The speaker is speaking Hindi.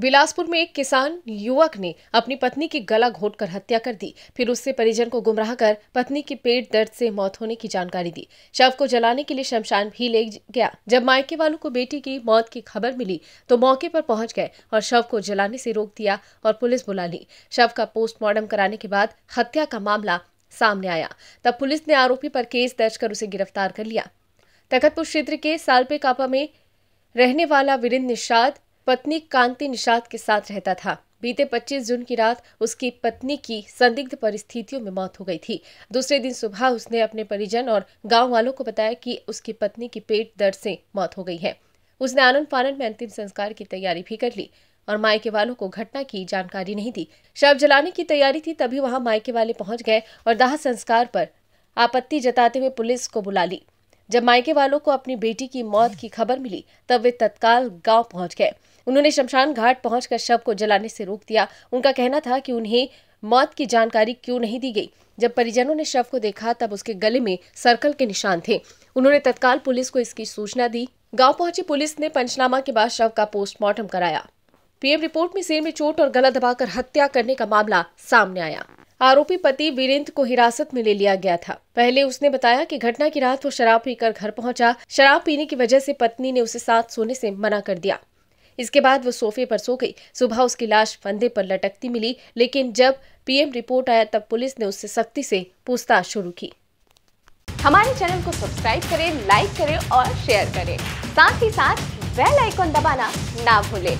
बिलासपुर में एक किसान युवक ने अपनी पत्नी की गला घोटकर हत्या कर दी फिर उससे परिजन को गुमराह कर पत्नी की पेट दर्द से मौत होने की जानकारी दी शव को जलाने के लिए शमशान भी ले गया जब मायके वालों को बेटी की मौत की खबर मिली तो मौके पर पहुंच गए और शव को जलाने से रोक दिया और पुलिस बुला ली शव का पोस्टमार्टम कराने के बाद हत्या का मामला सामने आया तब पुलिस ने आरोपी पर केस दर्ज कर उसे गिरफ्तार कर लिया तखतपुर क्षेत्र के सालपे कापा में रहने वाला वीरेंद्र निषाद पत्नी कांति निषाद के साथ रहता था बीते 25 जून की रात उसकी पत्नी की संदिग्ध परिस्थितियों में मौत हो गई थी दूसरे दिन सुबह उसने अपने परिजन और गांव वालों को बताया कि उसकी पत्नी की पेट दर्द से मौत हो गई है उसने आनंद फानन में अंतिम संस्कार की तैयारी भी कर ली और मायके वालों को घटना की जानकारी नहीं दी शव जलाने की तैयारी थी तभी वहां मायके वाले पहुंच गए और दाह संस्कार पर आपत्ति जताते हुए पुलिस को बुला ली जब मायके वालों को अपनी बेटी की मौत की खबर मिली तब वे तत्काल गांव पहुंच गए उन्होंने शमशान घाट पहुंचकर शव को जलाने से रोक दिया उनका कहना था कि उन्हें मौत की जानकारी क्यों नहीं दी गई जब परिजनों ने शव को देखा तब उसके गले में सर्कल के निशान थे उन्होंने तत्काल पुलिस को इसकी सूचना दी गांव पहुंची पुलिस ने पंचनामा के बाद शव का पोस्टमार्टम कराया पीएम रिपोर्ट में सिर में चोट और गला दबाकर हत्या करने का मामला सामने आया आरोपी पति वीरेंद्र को हिरासत में ले लिया गया था पहले उसने बताया कि घटना की रात वो शराब पीकर घर पहुंचा शराब पीने की वजह से पत्नी ने उसे साथ सोने से मना कर दिया इसके बाद वो सोफे पर सो गई सुबह उसकी लाश फंदे पर लटकती मिली लेकिन जब पीएम रिपोर्ट आया तब पुलिस ने उससे सख्ती से पूछताछ शुरू की हमारे चैनल को सब्सक्राइब करें लाइक करें और शेयर करें साथ ही साथ बेल आईकॉन दबाना ना भूलें